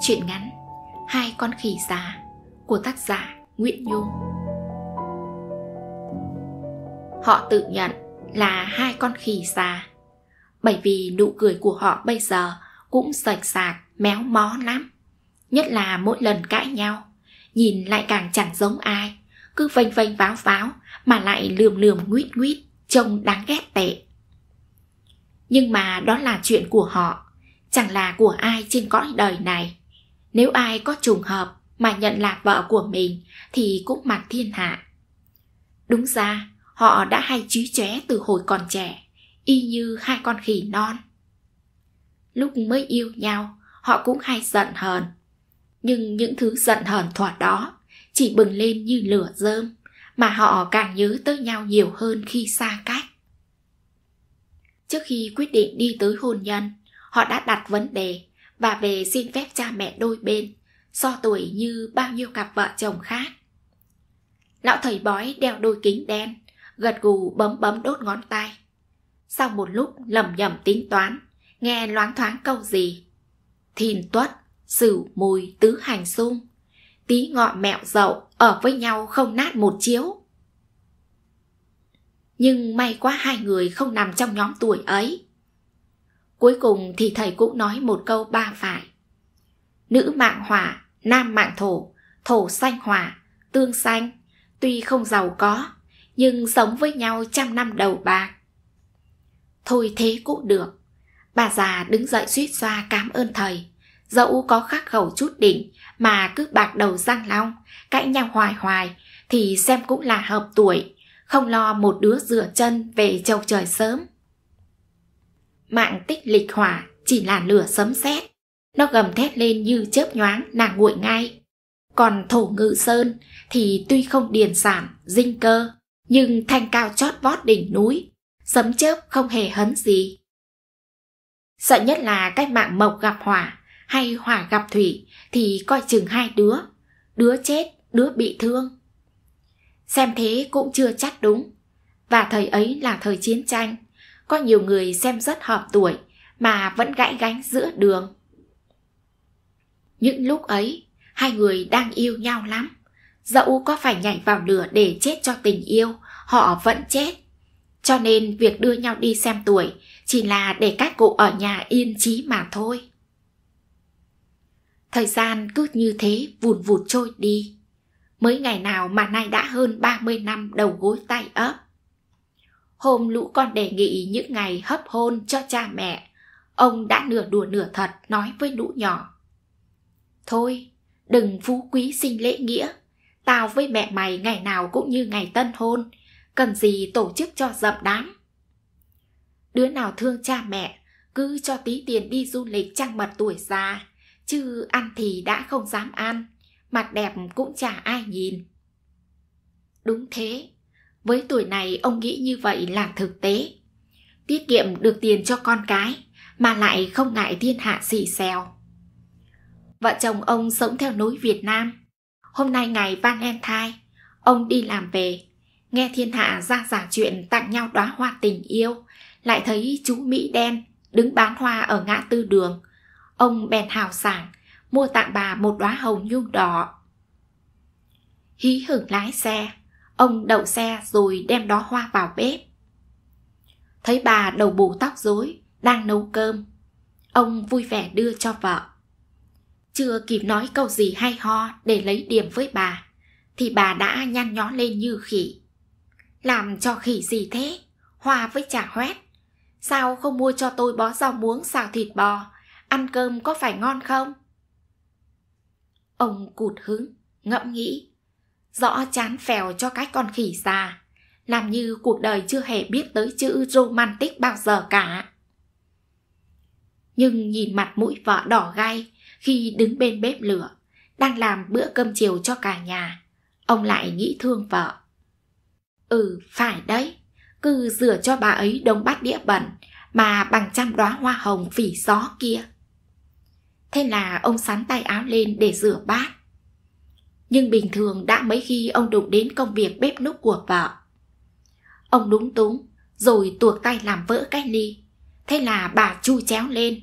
Chuyện ngắn Hai con khỉ già của tác giả Nguyễn Nhung Họ tự nhận là hai con khỉ già Bởi vì nụ cười của họ bây giờ cũng sạch sạc, méo mó lắm Nhất là mỗi lần cãi nhau Nhìn lại càng chẳng giống ai Cứ vênh vênh váo váo Mà lại lườm lườm nguyết nguyết Trông đáng ghét tệ Nhưng mà đó là chuyện của họ Chẳng là của ai trên cõi đời này nếu ai có trùng hợp mà nhận là vợ của mình thì cũng mặt thiên hạ. Đúng ra, họ đã hay trí chóe từ hồi còn trẻ, y như hai con khỉ non. Lúc mới yêu nhau, họ cũng hay giận hờn. Nhưng những thứ giận hờn thỏa đó chỉ bừng lên như lửa rơm, mà họ càng nhớ tới nhau nhiều hơn khi xa cách. Trước khi quyết định đi tới hôn nhân, họ đã đặt vấn đề và về xin phép cha mẹ đôi bên, so tuổi như bao nhiêu cặp vợ chồng khác. Lão thầy bói đeo đôi kính đen, gật gù bấm bấm đốt ngón tay. Sau một lúc lầm nhầm tính toán, nghe loáng thoáng câu gì. Thìn tuất, sử mùi tứ hành xung tí ngọ mẹo dậu ở với nhau không nát một chiếu. Nhưng may quá hai người không nằm trong nhóm tuổi ấy, Cuối cùng thì thầy cũng nói một câu ba phải. Nữ mạng hỏa, nam mạng thổ, thổ xanh hỏa, tương xanh, tuy không giàu có, nhưng sống với nhau trăm năm đầu bạc. Thôi thế cũng được. Bà già đứng dậy suýt xoa cảm ơn thầy. Dẫu có khắc khẩu chút đỉnh mà cứ bạc đầu răng long, cãi nhau hoài hoài thì xem cũng là hợp tuổi, không lo một đứa rửa chân về chầu trời sớm. Mạng tích lịch hỏa chỉ là lửa sấm sét, nó gầm thét lên như chớp nhoáng nàng nguội ngay. Còn thổ ngự sơn thì tuy không điền sản, dinh cơ, nhưng thanh cao chót vót đỉnh núi, sấm chớp không hề hấn gì. Sợ nhất là cách mạng mộc gặp hỏa hay hỏa gặp thủy thì coi chừng hai đứa, đứa chết, đứa bị thương. Xem thế cũng chưa chắc đúng, và thời ấy là thời chiến tranh có nhiều người xem rất hợp tuổi mà vẫn gãy gánh giữa đường. Những lúc ấy, hai người đang yêu nhau lắm. Dẫu có phải nhảy vào lửa để chết cho tình yêu, họ vẫn chết. Cho nên việc đưa nhau đi xem tuổi chỉ là để các cụ ở nhà yên trí mà thôi. Thời gian cứ như thế vùn vụt trôi đi. Mới ngày nào mà nay đã hơn 30 năm đầu gối tay ấp hôm lũ con đề nghị những ngày hấp hôn cho cha mẹ, ông đã nửa đùa nửa thật nói với lũ nhỏ. Thôi, đừng phú quý sinh lễ nghĩa, tao với mẹ mày ngày nào cũng như ngày tân hôn, cần gì tổ chức cho rậm đám. Đứa nào thương cha mẹ, cứ cho tí tiền đi du lịch trăng mật tuổi già, chứ ăn thì đã không dám ăn, mặt đẹp cũng chả ai nhìn. Đúng thế, với tuổi này ông nghĩ như vậy là thực tế. Tiết kiệm được tiền cho con cái mà lại không ngại thiên hạ xì xèo. Vợ chồng ông sống theo núi Việt Nam. Hôm nay ngày Valentine, ông đi làm về, nghe thiên hạ ra giả chuyện tặng nhau đóa hoa tình yêu, lại thấy chú Mỹ đen đứng bán hoa ở ngã tư đường. Ông bèn hào sảng mua tặng bà một đóa hồng nhung đỏ. Hí hửng lái xe, Ông đậu xe rồi đem đó hoa vào bếp. Thấy bà đầu bù tóc rối, đang nấu cơm. Ông vui vẻ đưa cho vợ. Chưa kịp nói câu gì hay ho để lấy điểm với bà, thì bà đã nhăn nhó lên như khỉ. Làm cho khỉ gì thế? Hoa với chả hoét. Sao không mua cho tôi bó rau muống xào thịt bò? Ăn cơm có phải ngon không? Ông cụt hứng, ngẫm nghĩ rõ chán phèo cho cái con khỉ già, làm như cuộc đời chưa hề biết tới chữ romantic bao giờ cả. Nhưng nhìn mặt mũi vợ đỏ gai khi đứng bên bếp lửa, đang làm bữa cơm chiều cho cả nhà, ông lại nghĩ thương vợ. Ừ, phải đấy, cứ rửa cho bà ấy đống bát đĩa bẩn mà bằng trăm đóa hoa hồng phỉ gió kia. Thế là ông sắn tay áo lên để rửa bát nhưng bình thường đã mấy khi ông đụng đến công việc bếp núc của vợ. Ông đúng túng, rồi tuột tay làm vỡ cái ly. Thế là bà chu chéo lên.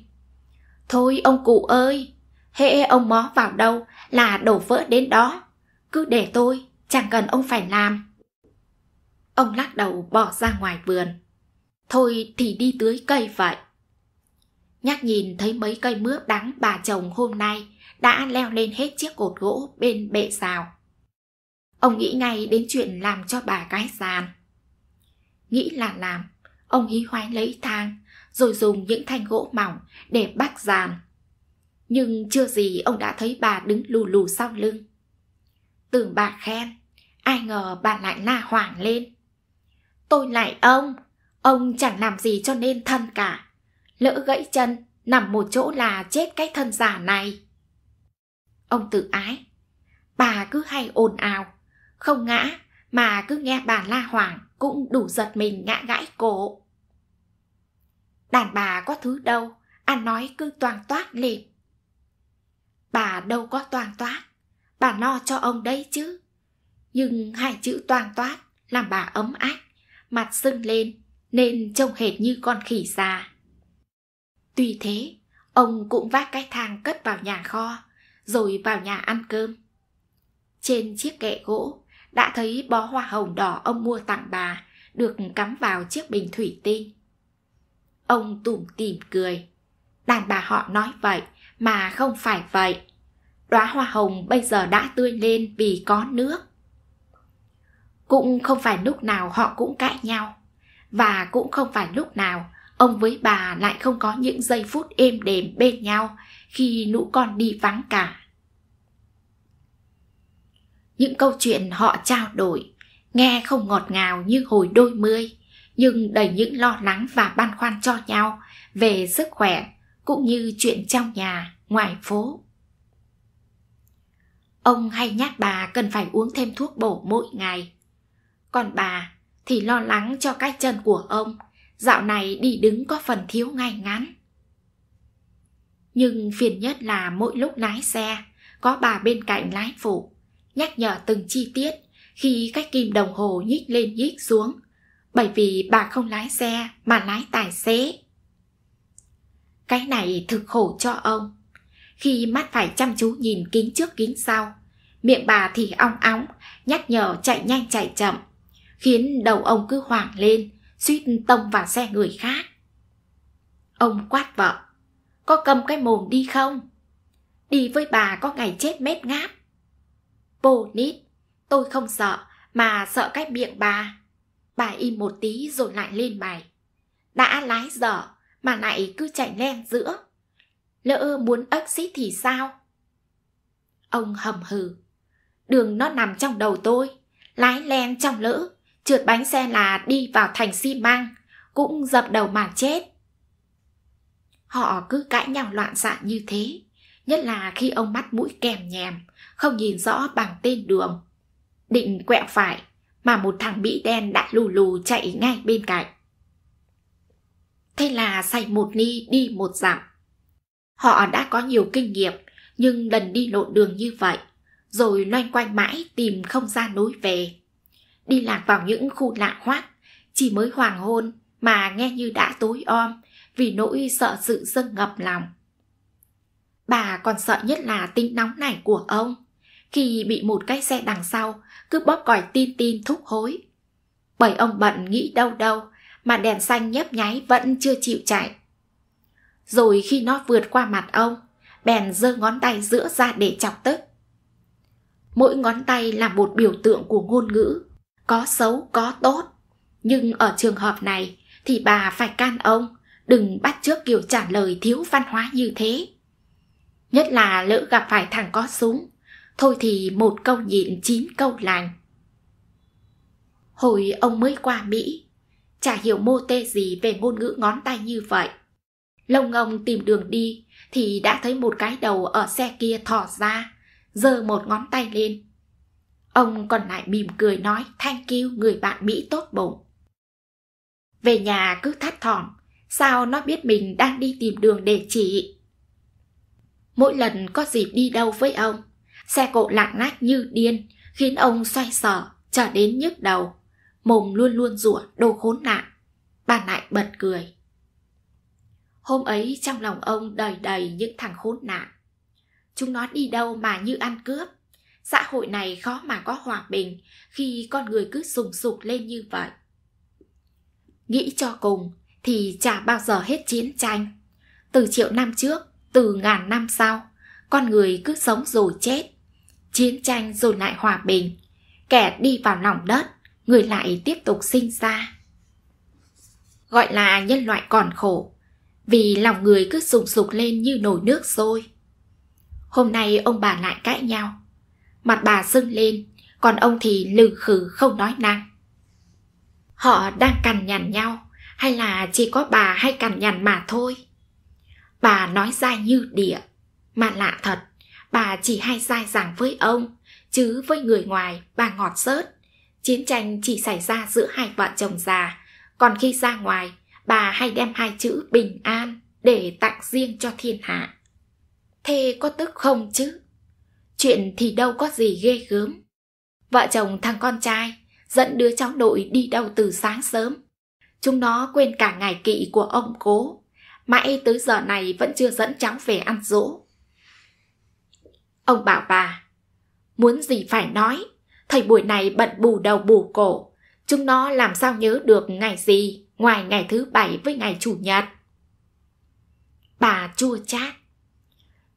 Thôi ông cụ ơi, hễ ông mó vào đâu là đổ vỡ đến đó. Cứ để tôi, chẳng cần ông phải làm. Ông lắc đầu bỏ ra ngoài vườn. Thôi thì đi tưới cây vậy. Nhắc nhìn thấy mấy cây mướp đắng bà chồng hôm nay đã leo lên hết chiếc cột gỗ bên bệ rào. Ông nghĩ ngay đến chuyện làm cho bà cái sàn. Nghĩ là làm, ông hí hoái lấy thang, rồi dùng những thanh gỗ mỏng để bắt giàn. Nhưng chưa gì ông đã thấy bà đứng lù lù sau lưng. Tưởng bà khen, ai ngờ bà lại la hoảng lên. Tôi lại ông, ông chẳng làm gì cho nên thân cả. Lỡ gãy chân, nằm một chỗ là chết cái thân già này. Ông tự ái. Bà cứ hay ồn ào, không ngã mà cứ nghe bà la hoảng cũng đủ giật mình ngã gãi cổ. Đàn bà có thứ đâu, ăn nói cứ toàn toát liền. Bà đâu có toàn toát, bà no cho ông đấy chứ. Nhưng hai chữ toàn toát làm bà ấm ách, mặt sưng lên nên trông hệt như con khỉ già. Tuy thế, ông cũng vác cái thang cất vào nhà kho, rồi vào nhà ăn cơm. Trên chiếc kệ gỗ đã thấy bó hoa hồng đỏ ông mua tặng bà được cắm vào chiếc bình thủy tinh. Ông tủm tỉm cười. Đàn bà họ nói vậy mà không phải vậy. Đóa hoa hồng bây giờ đã tươi lên vì có nước. Cũng không phải lúc nào họ cũng cãi nhau và cũng không phải lúc nào ông với bà lại không có những giây phút êm đềm bên nhau khi lũ con đi vắng cả những câu chuyện họ trao đổi nghe không ngọt ngào như hồi đôi mươi nhưng đầy những lo lắng và băn khoăn cho nhau về sức khỏe cũng như chuyện trong nhà ngoài phố ông hay nhắc bà cần phải uống thêm thuốc bổ mỗi ngày còn bà thì lo lắng cho cái chân của ông dạo này đi đứng có phần thiếu ngay ngắn nhưng phiền nhất là mỗi lúc lái xe, có bà bên cạnh lái phụ, nhắc nhở từng chi tiết khi cách kim đồng hồ nhích lên nhích xuống, bởi vì bà không lái xe mà lái tài xế. Cái này thực khổ cho ông. Khi mắt phải chăm chú nhìn kính trước kính sau, miệng bà thì ong óng, nhắc nhở chạy nhanh chạy chậm, khiến đầu ông cứ hoảng lên, suýt tông vào xe người khác. Ông quát vợ có cầm cái mồm đi không? Đi với bà có ngày chết mét ngáp. Bồ nít, tôi không sợ, mà sợ cái miệng bà. Bà im một tí rồi lại lên bài. Đã lái dở, mà lại cứ chạy len giữa. Lỡ muốn exit thì sao? Ông hầm hừ. Đường nó nằm trong đầu tôi, lái len trong lỡ, trượt bánh xe là đi vào thành xi măng, cũng dập đầu mà chết. Họ cứ cãi nhau loạn xạ như thế, nhất là khi ông mắt mũi kèm nhèm, không nhìn rõ bằng tên đường. Định quẹo phải, mà một thằng bị đen đã lù lù chạy ngay bên cạnh. Thế là say một ni đi một dặm. Họ đã có nhiều kinh nghiệm, nhưng lần đi lộn đường như vậy, rồi loanh quanh mãi tìm không ra nối về. Đi lạc vào những khu lạ hoác, chỉ mới hoàng hôn mà nghe như đã tối om, vì nỗi sợ sự dâng ngập lòng. Bà còn sợ nhất là tính nóng này của ông, khi bị một cái xe đằng sau cứ bóp còi tin tin thúc hối. Bởi ông bận nghĩ đâu đâu mà đèn xanh nhấp nháy vẫn chưa chịu chạy. Rồi khi nó vượt qua mặt ông, bèn giơ ngón tay giữa ra để chọc tức. Mỗi ngón tay là một biểu tượng của ngôn ngữ, có xấu có tốt. Nhưng ở trường hợp này thì bà phải can ông đừng bắt trước kiểu trả lời thiếu văn hóa như thế. Nhất là lỡ gặp phải thằng có súng, thôi thì một câu nhịn chín câu lành. Hồi ông mới qua Mỹ, chả hiểu mô tê gì về ngôn ngữ ngón tay như vậy. Lông ông tìm đường đi thì đã thấy một cái đầu ở xe kia thỏ ra, giơ một ngón tay lên. Ông còn lại mỉm cười nói thank you người bạn Mỹ tốt bụng. Về nhà cứ thắt thỏm, sao nó biết mình đang đi tìm đường để chỉ. Mỗi lần có dịp đi đâu với ông, xe cộ lạng lách như điên, khiến ông xoay sở, trở đến nhức đầu. Mồm luôn luôn rủa đồ khốn nạn. Bà lại bật cười. Hôm ấy trong lòng ông đầy đầy những thằng khốn nạn. Chúng nó đi đâu mà như ăn cướp. Xã hội này khó mà có hòa bình khi con người cứ sùng sục lên như vậy. Nghĩ cho cùng, thì chả bao giờ hết chiến tranh. Từ triệu năm trước, từ ngàn năm sau, con người cứ sống rồi chết. Chiến tranh rồi lại hòa bình. Kẻ đi vào lòng đất, người lại tiếp tục sinh ra. Gọi là nhân loại còn khổ, vì lòng người cứ sùng sục lên như nồi nước sôi. Hôm nay ông bà lại cãi nhau. Mặt bà sưng lên, còn ông thì lừ khử không nói năng. Họ đang cằn nhằn nhau, hay là chỉ có bà hay cằn nhằn mà thôi bà nói dai như địa mà lạ thật bà chỉ hay dai dẳng với ông chứ với người ngoài bà ngọt sớt chiến tranh chỉ xảy ra giữa hai vợ chồng già còn khi ra ngoài bà hay đem hai chữ bình an để tặng riêng cho thiên hạ thế có tức không chứ chuyện thì đâu có gì ghê gớm vợ chồng thằng con trai dẫn đứa cháu nội đi đâu từ sáng sớm Chúng nó quên cả ngày kỵ của ông cố. Mãi tới giờ này vẫn chưa dẫn cháu về ăn dỗ. Ông bảo bà, muốn gì phải nói, thầy buổi này bận bù đầu bù cổ. Chúng nó làm sao nhớ được ngày gì ngoài ngày thứ bảy với ngày chủ nhật. Bà chua chát.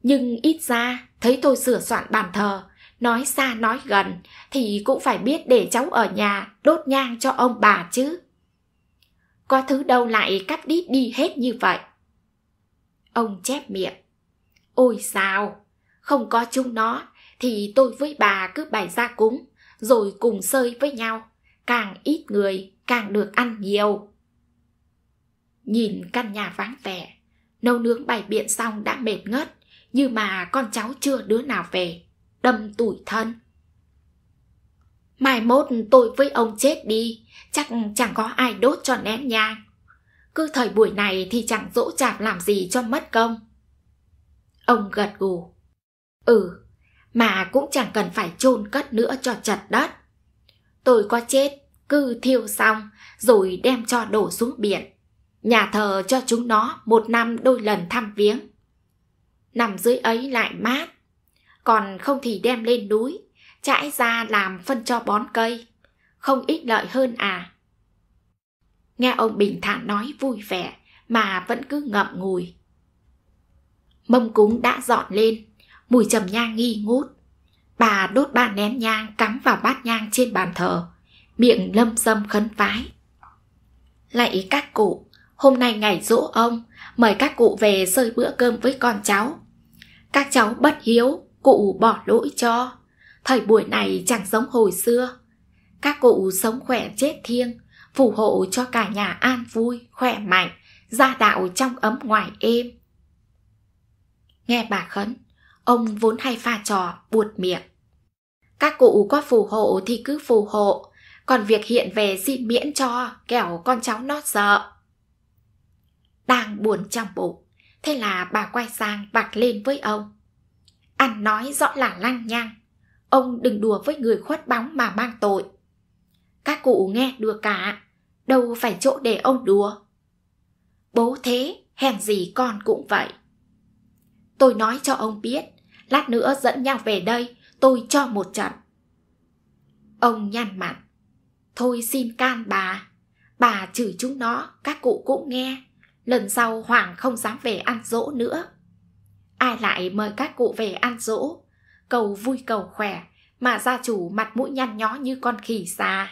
Nhưng ít ra thấy tôi sửa soạn bàn thờ, nói xa nói gần thì cũng phải biết để cháu ở nhà đốt nhang cho ông bà chứ có thứ đâu lại cắt đít đi hết như vậy ông chép miệng ôi sao không có chúng nó thì tôi với bà cứ bày ra cúng rồi cùng sơi với nhau càng ít người càng được ăn nhiều nhìn căn nhà vắng vẻ nấu nướng bày biện xong đã mệt ngất nhưng mà con cháu chưa đứa nào về đâm tủi thân Mai mốt tôi với ông chết đi, chắc chẳng có ai đốt cho nén nhang. Cứ thời buổi này thì chẳng dỗ chạp làm gì cho mất công. Ông gật gù. Ừ, mà cũng chẳng cần phải chôn cất nữa cho chật đất. Tôi có chết, cứ thiêu xong rồi đem cho đổ xuống biển. Nhà thờ cho chúng nó một năm đôi lần thăm viếng. Nằm dưới ấy lại mát, còn không thì đem lên núi trãi ra làm phân cho bón cây không ít lợi hơn à nghe ông bình thản nói vui vẻ mà vẫn cứ ngậm ngùi mâm cúng đã dọn lên mùi trầm nhang nghi ngút bà đốt ba nén nhang cắm vào bát nhang trên bàn thờ miệng lâm dâm khấn vái lạy các cụ hôm nay ngày dỗ ông mời các cụ về sơi bữa cơm với con cháu các cháu bất hiếu cụ bỏ lỗi cho Thời buổi này chẳng giống hồi xưa. Các cụ sống khỏe chết thiêng, phù hộ cho cả nhà an vui, khỏe mạnh, gia đạo trong ấm ngoài êm. Nghe bà Khấn, ông vốn hay pha trò, buột miệng. Các cụ có phù hộ thì cứ phù hộ, còn việc hiện về xin miễn cho, kẻo con cháu nó sợ. Đang buồn trong bụng, thế là bà quay sang bạc lên với ông. Ăn nói rõ là lăng nhăng. Ông đừng đùa với người khuất bóng mà mang tội. Các cụ nghe đùa cả, đâu phải chỗ để ông đùa. Bố thế, hèn gì con cũng vậy. Tôi nói cho ông biết, lát nữa dẫn nhau về đây, tôi cho một trận. Ông nhăn mặt. Thôi xin can bà, bà chửi chúng nó, các cụ cũng nghe. Lần sau Hoàng không dám về ăn dỗ nữa. Ai lại mời các cụ về ăn dỗ cầu vui cầu khỏe, mà gia chủ mặt mũi nhăn nhó như con khỉ già.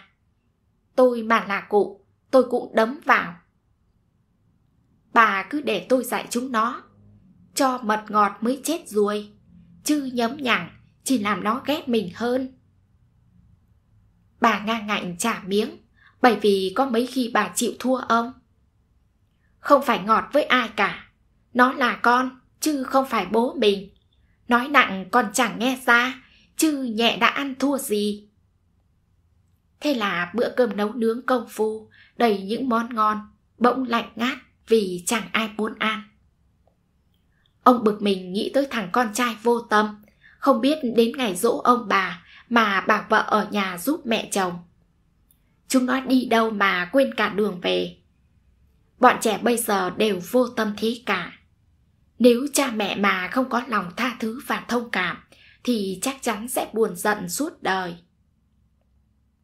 Tôi mà là cụ, tôi cũng đấm vào. Bà cứ để tôi dạy chúng nó, cho mật ngọt mới chết ruồi, chứ nhấm nhẳng chỉ làm nó ghét mình hơn. Bà ngang ngạnh trả miếng, bởi vì có mấy khi bà chịu thua ông. Không phải ngọt với ai cả, nó là con, chứ không phải bố mình Nói nặng còn chẳng nghe ra, chứ nhẹ đã ăn thua gì. Thế là bữa cơm nấu nướng công phu, đầy những món ngon, bỗng lạnh ngát vì chẳng ai muốn ăn. Ông bực mình nghĩ tới thằng con trai vô tâm, không biết đến ngày dỗ ông bà mà bảo vợ ở nhà giúp mẹ chồng. Chúng nó đi đâu mà quên cả đường về. Bọn trẻ bây giờ đều vô tâm thế cả. Nếu cha mẹ mà không có lòng tha thứ và thông cảm thì chắc chắn sẽ buồn giận suốt đời.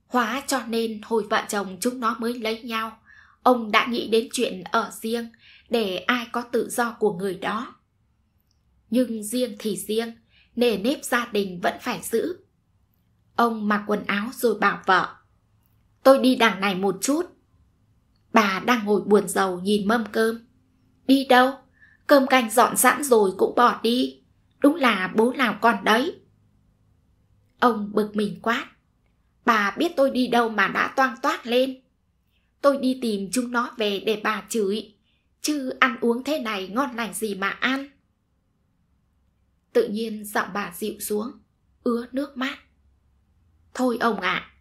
Hóa cho nên hồi vợ chồng chúng nó mới lấy nhau, ông đã nghĩ đến chuyện ở riêng để ai có tự do của người đó. Nhưng riêng thì riêng, nề nếp gia đình vẫn phải giữ. Ông mặc quần áo rồi bảo vợ. Tôi đi đằng này một chút. Bà đang ngồi buồn rầu nhìn mâm cơm. Đi đâu? cơm canh dọn sẵn rồi cũng bỏ đi. Đúng là bố nào con đấy. Ông bực mình quát. Bà biết tôi đi đâu mà đã toang toát lên. Tôi đi tìm chúng nó về để bà chửi. Chứ ăn uống thế này ngon lành gì mà ăn. Tự nhiên giọng bà dịu xuống, ứa nước mắt. Thôi ông ạ, à,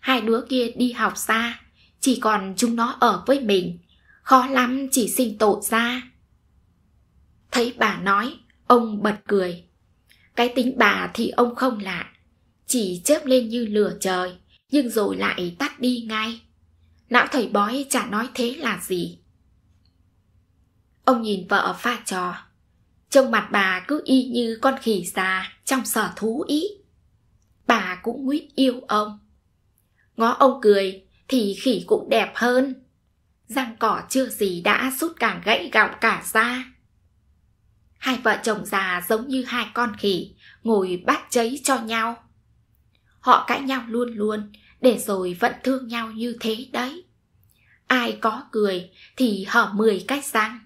hai đứa kia đi học xa, chỉ còn chúng nó ở với mình. Khó lắm chỉ sinh tội ra. Thấy bà nói, ông bật cười. Cái tính bà thì ông không lạ, chỉ chớp lên như lửa trời, nhưng rồi lại tắt đi ngay. Lão thầy bói chả nói thế là gì. Ông nhìn vợ pha trò, trông mặt bà cứ y như con khỉ già trong sở thú ý. Bà cũng nguyết yêu ông. Ngó ông cười thì khỉ cũng đẹp hơn. Răng cỏ chưa gì đã sút càng gãy gọng cả ra hai vợ chồng già giống như hai con khỉ, ngồi bát cháy cho nhau. Họ cãi nhau luôn luôn, để rồi vẫn thương nhau như thế đấy. Ai có cười thì hở mười cái răng.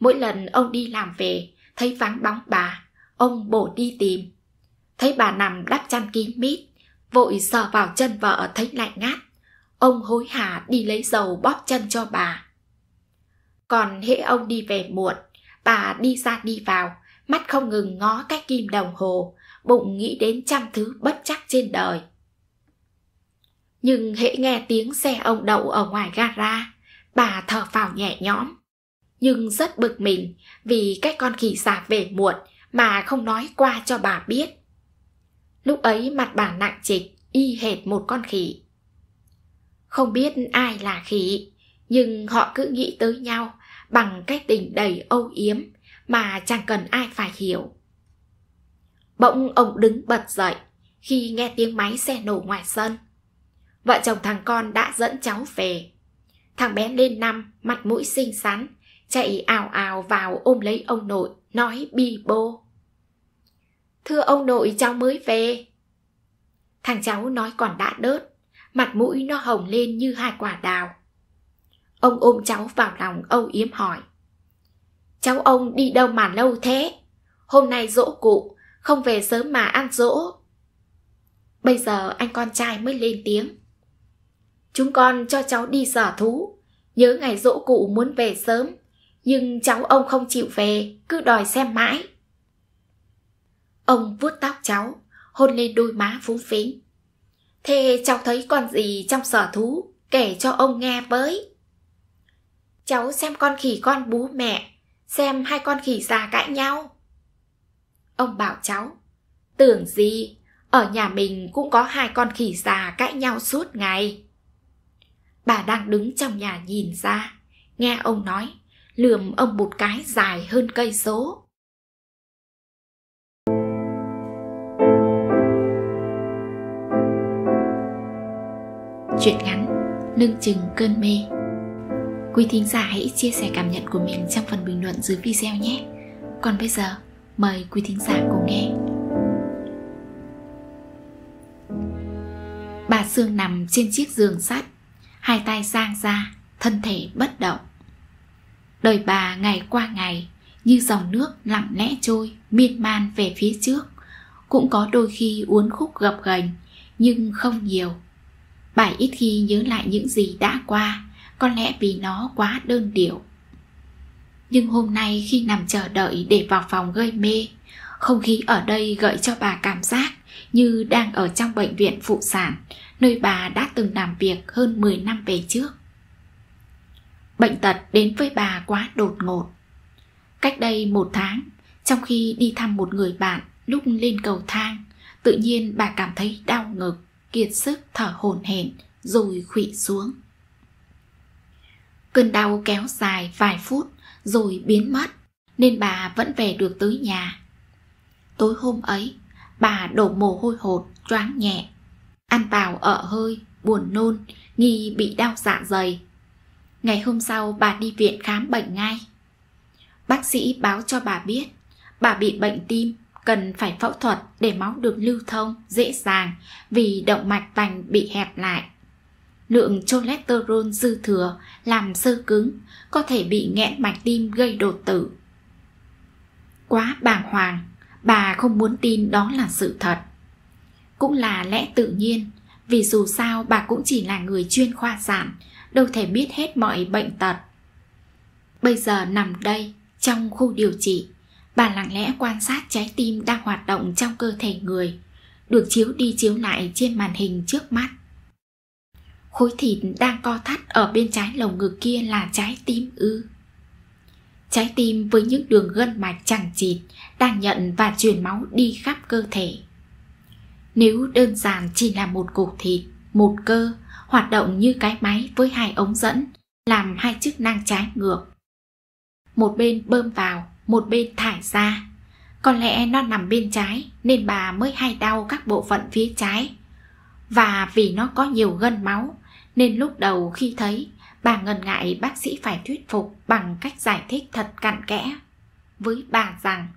Mỗi lần ông đi làm về, thấy vắng bóng bà, ông bổ đi tìm. Thấy bà nằm đắp chăn kín mít, vội sờ vào chân vợ thấy lạnh ngát. Ông hối hả đi lấy dầu bóp chân cho bà. Còn hễ ông đi về muộn, bà đi ra đi vào, mắt không ngừng ngó cái kim đồng hồ, bụng nghĩ đến trăm thứ bất chắc trên đời. Nhưng hễ nghe tiếng xe ông đậu ở ngoài gara, bà thở phào nhẹ nhõm. Nhưng rất bực mình vì cái con khỉ giả về muộn mà không nói qua cho bà biết. Lúc ấy mặt bà nặng trịch, y hệt một con khỉ. Không biết ai là khỉ, nhưng họ cứ nghĩ tới nhau bằng cái tình đầy âu yếm mà chẳng cần ai phải hiểu. Bỗng ông đứng bật dậy khi nghe tiếng máy xe nổ ngoài sân. Vợ chồng thằng con đã dẫn cháu về. Thằng bé lên năm, mặt mũi xinh xắn, chạy ào ào vào ôm lấy ông nội, nói bi bô. Thưa ông nội, cháu mới về. Thằng cháu nói còn đã đớt, mặt mũi nó hồng lên như hai quả đào. Ông ôm cháu vào lòng âu yếm hỏi Cháu ông đi đâu mà lâu thế? Hôm nay dỗ cụ, không về sớm mà ăn dỗ Bây giờ anh con trai mới lên tiếng Chúng con cho cháu đi sở thú Nhớ ngày dỗ cụ muốn về sớm Nhưng cháu ông không chịu về Cứ đòi xem mãi Ông vuốt tóc cháu Hôn lên đôi má phúng phính Thế cháu thấy con gì trong sở thú Kể cho ông nghe với Cháu xem con khỉ con bú mẹ Xem hai con khỉ già cãi nhau Ông bảo cháu Tưởng gì Ở nhà mình cũng có hai con khỉ già cãi nhau suốt ngày Bà đang đứng trong nhà nhìn ra Nghe ông nói Lườm ông một cái dài hơn cây số Chuyện ngắn Lưng chừng cơn mê Quý thính giả hãy chia sẻ cảm nhận của mình trong phần bình luận dưới video nhé. Còn bây giờ, mời quý thính giả cùng nghe. Bà Sương nằm trên chiếc giường sắt, hai tay sang ra, thân thể bất động. Đời bà ngày qua ngày như dòng nước lặng lẽ trôi miên man về phía trước, cũng có đôi khi uốn khúc gập ghềnh nhưng không nhiều. Bà ít khi nhớ lại những gì đã qua, có lẽ vì nó quá đơn điệu nhưng hôm nay khi nằm chờ đợi để vào phòng gây mê không khí ở đây gợi cho bà cảm giác như đang ở trong bệnh viện phụ sản nơi bà đã từng làm việc hơn 10 năm về trước bệnh tật đến với bà quá đột ngột cách đây một tháng trong khi đi thăm một người bạn lúc lên cầu thang tự nhiên bà cảm thấy đau ngực kiệt sức thở hổn hển rồi khuỵu xuống Cơn đau kéo dài vài phút rồi biến mất nên bà vẫn về được tới nhà. Tối hôm ấy, bà đổ mồ hôi hột, choáng nhẹ. Ăn vào ở hơi, buồn nôn, nghi bị đau dạ dày. Ngày hôm sau bà đi viện khám bệnh ngay. Bác sĩ báo cho bà biết bà bị bệnh tim, cần phải phẫu thuật để máu được lưu thông dễ dàng vì động mạch vành bị hẹp lại lượng cholesterol dư thừa làm sơ cứng, có thể bị nghẽn mạch tim gây đột tử. Quá bàng hoàng, bà không muốn tin đó là sự thật. Cũng là lẽ tự nhiên, vì dù sao bà cũng chỉ là người chuyên khoa sản, đâu thể biết hết mọi bệnh tật. Bây giờ nằm đây, trong khu điều trị, bà lặng lẽ quan sát trái tim đang hoạt động trong cơ thể người, được chiếu đi chiếu lại trên màn hình trước mắt khối thịt đang co thắt ở bên trái lồng ngực kia là trái tim ư trái tim với những đường gân mạch chẳng chịt đang nhận và truyền máu đi khắp cơ thể nếu đơn giản chỉ là một cục thịt một cơ hoạt động như cái máy với hai ống dẫn làm hai chức năng trái ngược một bên bơm vào một bên thải ra có lẽ nó nằm bên trái nên bà mới hay đau các bộ phận phía trái và vì nó có nhiều gân máu nên lúc đầu khi thấy bà ngần ngại bác sĩ phải thuyết phục bằng cách giải thích thật cặn kẽ với bà rằng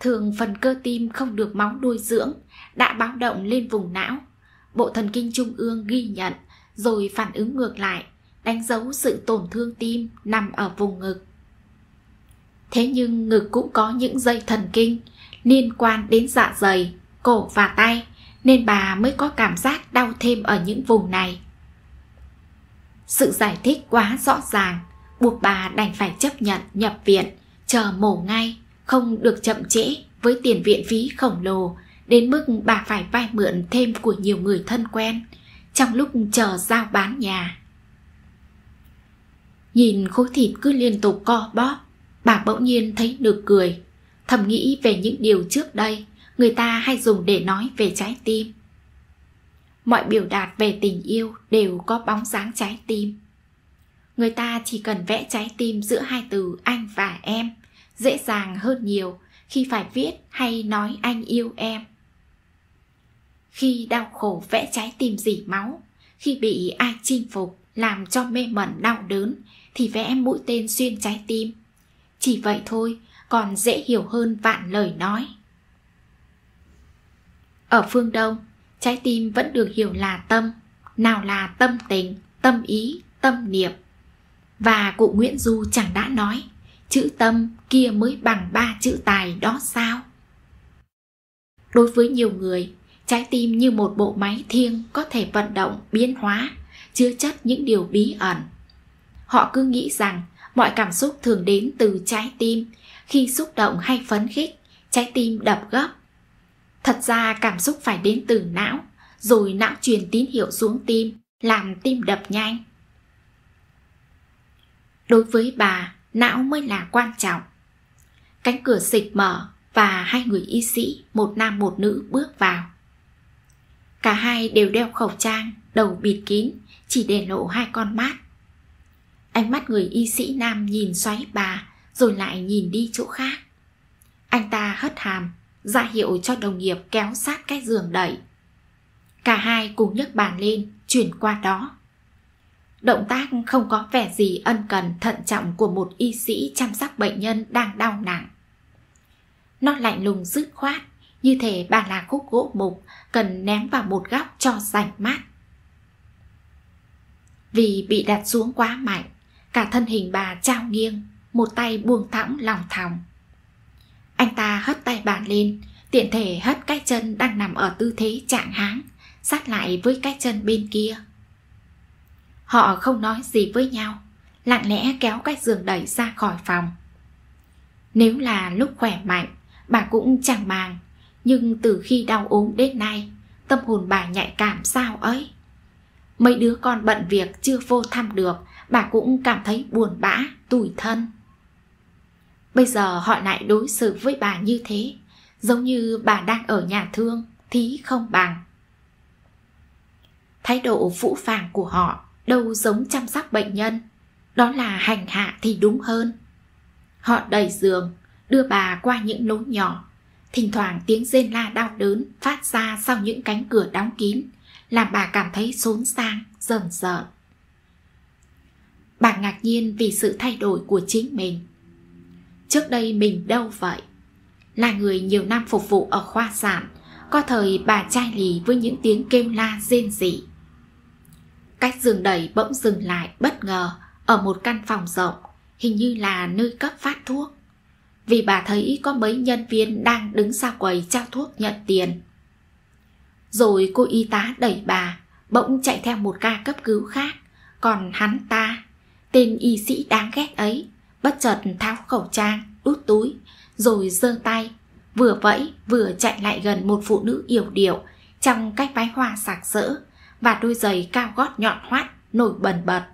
thường phần cơ tim không được máu nuôi dưỡng đã báo động lên vùng não bộ thần kinh trung ương ghi nhận rồi phản ứng ngược lại đánh dấu sự tổn thương tim nằm ở vùng ngực thế nhưng ngực cũng có những dây thần kinh liên quan đến dạ dày cổ và tay nên bà mới có cảm giác đau thêm ở những vùng này. Sự giải thích quá rõ ràng, buộc bà đành phải chấp nhận nhập viện, chờ mổ ngay, không được chậm trễ với tiền viện phí khổng lồ, đến mức bà phải vay mượn thêm của nhiều người thân quen, trong lúc chờ giao bán nhà. Nhìn khối thịt cứ liên tục co bóp, bà bỗng nhiên thấy được cười, thầm nghĩ về những điều trước đây người ta hay dùng để nói về trái tim mọi biểu đạt về tình yêu đều có bóng dáng trái tim người ta chỉ cần vẽ trái tim giữa hai từ anh và em dễ dàng hơn nhiều khi phải viết hay nói anh yêu em khi đau khổ vẽ trái tim dỉ máu khi bị ai chinh phục làm cho mê mẩn đau đớn thì vẽ mũi tên xuyên trái tim chỉ vậy thôi còn dễ hiểu hơn vạn lời nói ở phương Đông, trái tim vẫn được hiểu là tâm, nào là tâm tình, tâm ý, tâm niệm. Và cụ Nguyễn Du chẳng đã nói, chữ tâm kia mới bằng ba chữ tài đó sao? Đối với nhiều người, trái tim như một bộ máy thiêng có thể vận động, biến hóa, chứa chất những điều bí ẩn. Họ cứ nghĩ rằng mọi cảm xúc thường đến từ trái tim, khi xúc động hay phấn khích, trái tim đập gấp Thật ra cảm xúc phải đến từ não, rồi não truyền tín hiệu xuống tim, làm tim đập nhanh. Đối với bà, não mới là quan trọng. Cánh cửa xịch mở và hai người y sĩ, một nam một nữ bước vào. Cả hai đều đeo khẩu trang, đầu bịt kín, chỉ để lộ hai con mắt. Ánh mắt người y sĩ nam nhìn xoáy bà, rồi lại nhìn đi chỗ khác. Anh ta hất hàm, ra hiệu cho đồng nghiệp kéo sát cái giường đẩy. Cả hai cùng nhấc bàn lên, chuyển qua đó. Động tác không có vẻ gì ân cần thận trọng của một y sĩ chăm sóc bệnh nhân đang đau nặng. Nó lạnh lùng dứt khoát, như thể bà là khúc gỗ mục, cần ném vào một góc cho rảnh mát. Vì bị đặt xuống quá mạnh, cả thân hình bà trao nghiêng, một tay buông thõng lòng thòng. Anh ta hất tay bàn lên, tiện thể hất cái chân đang nằm ở tư thế trạng háng, sát lại với cái chân bên kia. Họ không nói gì với nhau, lặng lẽ kéo cái giường đẩy ra khỏi phòng. Nếu là lúc khỏe mạnh, bà cũng chẳng màng, nhưng từ khi đau ốm đến nay, tâm hồn bà nhạy cảm sao ấy. Mấy đứa con bận việc chưa vô thăm được, bà cũng cảm thấy buồn bã, tủi thân. Bây giờ họ lại đối xử với bà như thế Giống như bà đang ở nhà thương Thí không bằng Thái độ phũ phàng của họ Đâu giống chăm sóc bệnh nhân Đó là hành hạ thì đúng hơn Họ đẩy giường Đưa bà qua những lối nhỏ Thỉnh thoảng tiếng rên la đau đớn Phát ra sau những cánh cửa đóng kín Làm bà cảm thấy xốn sang Dần rợn Bà ngạc nhiên vì sự thay đổi của chính mình trước đây mình đâu vậy là người nhiều năm phục vụ ở khoa sản có thời bà chai lì với những tiếng kêu la rên rỉ cách giường đầy bỗng dừng lại bất ngờ ở một căn phòng rộng hình như là nơi cấp phát thuốc vì bà thấy có mấy nhân viên đang đứng sau quầy trao thuốc nhận tiền rồi cô y tá đẩy bà bỗng chạy theo một ca cấp cứu khác còn hắn ta tên y sĩ đáng ghét ấy bất chợt tháo khẩu trang, đút túi, rồi giơ tay, vừa vẫy vừa chạy lại gần một phụ nữ yểu điệu trong cách váy hoa sạc sỡ và đôi giày cao gót nhọn hoắt nổi bần bật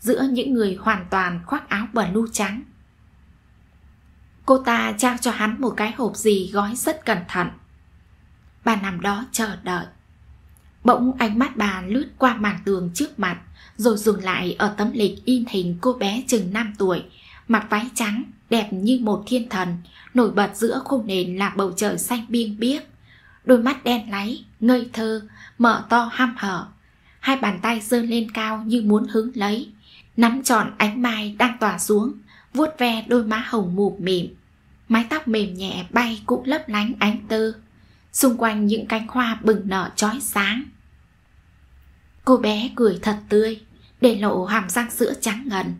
giữa những người hoàn toàn khoác áo blue trắng. Cô ta trao cho hắn một cái hộp gì gói rất cẩn thận. Bà nằm đó chờ đợi. Bỗng ánh mắt bà lướt qua mảng tường trước mặt rồi dừng lại ở tấm lịch in hình cô bé chừng 5 tuổi mặc váy trắng, đẹp như một thiên thần, nổi bật giữa khung nền là bầu trời xanh biêng biếc. Đôi mắt đen láy, ngây thơ, mở to ham hở. Hai bàn tay giơ lên cao như muốn hứng lấy. Nắm tròn ánh mai đang tỏa xuống, vuốt ve đôi má hồng mù mịm. Mái tóc mềm nhẹ bay cũng lấp lánh ánh tơ. Xung quanh những cánh hoa bừng nở chói sáng. Cô bé cười thật tươi, để lộ hàm răng sữa trắng ngần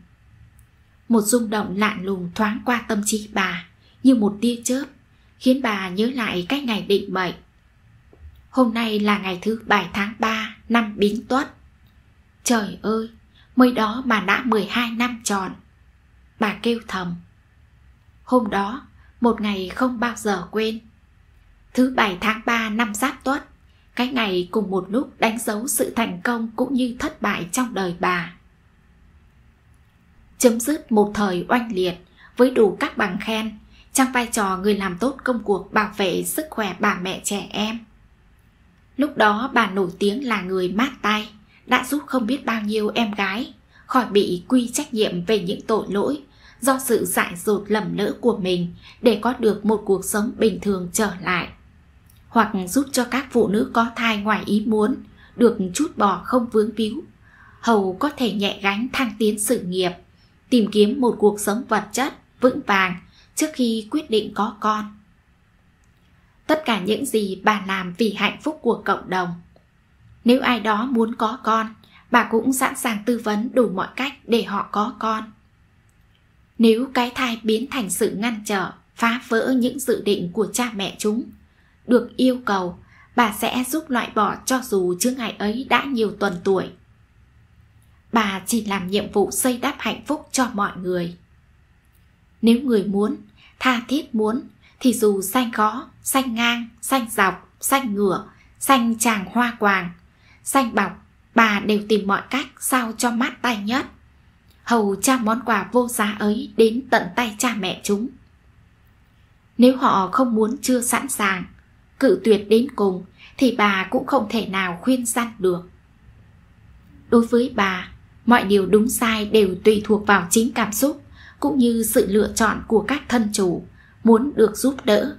một rung động lạ lùng thoáng qua tâm trí bà như một tia chớp khiến bà nhớ lại cái ngày định mệnh hôm nay là ngày thứ bảy tháng ba năm Bính Tuất trời ơi mới đó mà đã mười hai năm tròn bà kêu thầm hôm đó một ngày không bao giờ quên thứ bảy tháng ba năm Giáp Tuất cái ngày cùng một lúc đánh dấu sự thành công cũng như thất bại trong đời bà chấm dứt một thời oanh liệt với đủ các bằng khen trong vai trò người làm tốt công cuộc bảo vệ sức khỏe bà mẹ trẻ em. Lúc đó bà nổi tiếng là người mát tay, đã giúp không biết bao nhiêu em gái khỏi bị quy trách nhiệm về những tội lỗi do sự dại dột lầm lỡ của mình để có được một cuộc sống bình thường trở lại hoặc giúp cho các phụ nữ có thai ngoài ý muốn được chút bỏ không vướng víu hầu có thể nhẹ gánh thăng tiến sự nghiệp tìm kiếm một cuộc sống vật chất vững vàng trước khi quyết định có con. Tất cả những gì bà làm vì hạnh phúc của cộng đồng. Nếu ai đó muốn có con, bà cũng sẵn sàng tư vấn đủ mọi cách để họ có con. Nếu cái thai biến thành sự ngăn trở, phá vỡ những dự định của cha mẹ chúng, được yêu cầu, bà sẽ giúp loại bỏ cho dù chướng ngại ấy đã nhiều tuần tuổi bà chỉ làm nhiệm vụ xây đắp hạnh phúc cho mọi người nếu người muốn tha thiết muốn thì dù xanh khó xanh ngang xanh dọc xanh ngửa xanh tràng hoa quàng xanh bọc bà đều tìm mọi cách sao cho mát tay nhất hầu trao món quà vô giá ấy đến tận tay cha mẹ chúng nếu họ không muốn chưa sẵn sàng cự tuyệt đến cùng thì bà cũng không thể nào khuyên răn được đối với bà mọi điều đúng sai đều tùy thuộc vào chính cảm xúc cũng như sự lựa chọn của các thân chủ muốn được giúp đỡ